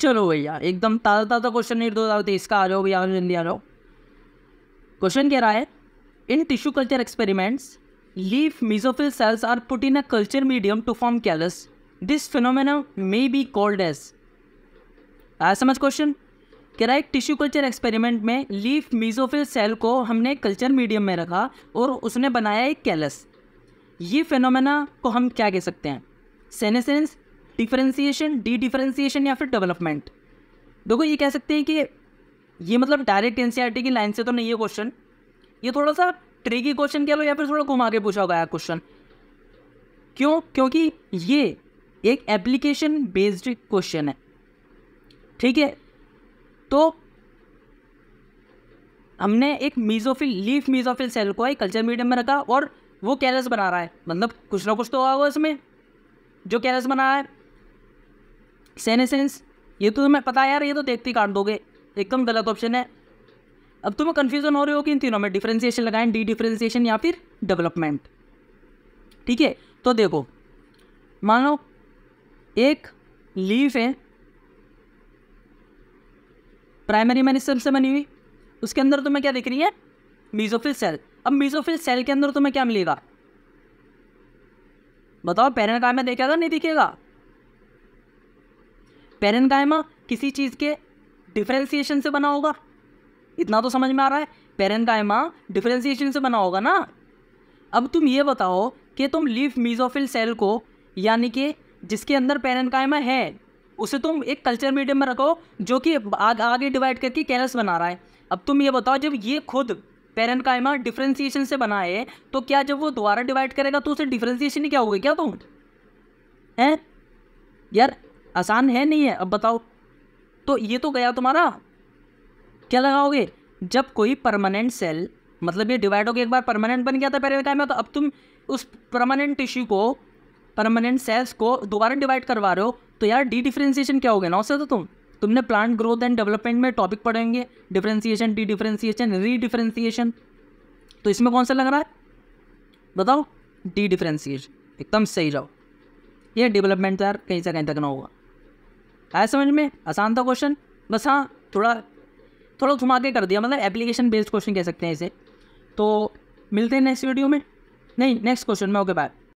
चलो भैया एकदम ताज़ा ताज़ा क्वेश्चन हजार आते इसका आ जाओ भैया जल्दी आ जाओ क्वेश्चन कह रहा है in tissue culture experiments leaf mesophyll cells are put in a culture medium to form callus this phenomenon may be called as आया समझ क्वेश्चन कह रहा है टिश्यू कल्चर एक्सपेरिमेंट में लीफ मीजोफिल सेल को हमने कल्चर मीडियम में रखा और उसने बनाया एक कैलस ये फिनोमेना को हम क्या कह सकते हैं सेनेसेंस डिफ्रेंसीशन डी डिफ्रेंसीशन या फिर डेवलपमेंट देखो ये कह सकते हैं कि ये मतलब डायरेक्ट एन e की लाइन से तो नहीं है क्वेश्चन ये थोड़ा सा ट्रिकी क्वेश्चन कह लो या फिर थोड़ा घुमा के पूछा गया क्वेश्चन क्यों क्योंकि ये एक एप्लीकेशन बेस्ड क्वेश्चन है ठीक है तो हमने एक मीजोफिल लीफ मीजोफिल सेल को एक कल्चर मीडियम में रखा और वो कैलस बना रहा है मतलब कुछ ना कुछ तो होगा इसमें जो कैलस बना रहा है सेनेसेंस ये तो तुम्हें पता है यार ये तो देखते ही काट दोगे एकदम गलत ऑप्शन है अब तुम्हें कन्फ्यूजन हो रही कि इन तीनों में डिफ्रेंसिएशन लगाएं डी डिफ्रेंसिएशन या फिर डेवलपमेंट ठीक है तो देखो मान लो एक लीफ है प्राइमरी मेनिस्टर से बनी हुई उसके अंदर तुम्हें क्या दिख रही है मीजोफिल सेल अब मीजोफिल सेल के अंदर तुम्हें क्या मिलेगा बताओ पैरल कार में देखेगा नहीं दिखेगा पेरेनगाइमा किसी चीज़ के डिफ्रेंसीशन से बना होगा इतना तो समझ में आ रहा है पेरेनगाइमा डिफ्रेंसीशन से बना होगा ना अब तुम ये बताओ कि तुम लीफ मीजोफिल सेल को यानी कि जिसके अंदर पेरेनकाइमा है उसे तुम एक कल्चर मीडियम में रखो जो कि आग, आगे डिवाइड करके कैलस बना रहा है अब तुम ये बताओ जब ये खुद पेरेंकाइमा डिफ्रेंसीशन से बना है तो क्या जब वो दोबारा डिवाइड करेगा तो उसे डिफ्रेंसीशन ही क्या होगी क्या तुम हैं यार आसान है नहीं है अब बताओ तो ये तो गया तुम्हारा क्या लगाओगे जब कोई परमानेंट सेल मतलब ये डिवाइड होकर एक बार परमानेंट बन गया था टाइम में तो अब तुम उस परमानेंट टिश्यू को परमानेंट सेल्स को दोबारा डिवाइड करवा रहे हो तो यार डी डिफ्रेंसिएशन क्या हो गया ना उससे तो तुम तुमने प्लांट ग्रोथ एंड डेवलपमेंट में टॉपिक पढ़ेंगे differentiation dedifferentiation redifferentiation तो इसमें कौन सा लग रहा है बताओ डी डिफ्रेंसिएशन एकदम सही जाओ ये डेवलपमेंट तो यार कहीं से कहीं तक ना होगा आया समझ में आसान था क्वेश्चन बस हाँ थोड़ा थोड़ा घुमा के कर दिया मतलब एप्लीकेशन बेस्ड क्वेश्चन कह सकते हैं इसे तो मिलते हैं नेक्स्ट वीडियो में नहीं नेक्स्ट क्वेश्चन में ओके बाय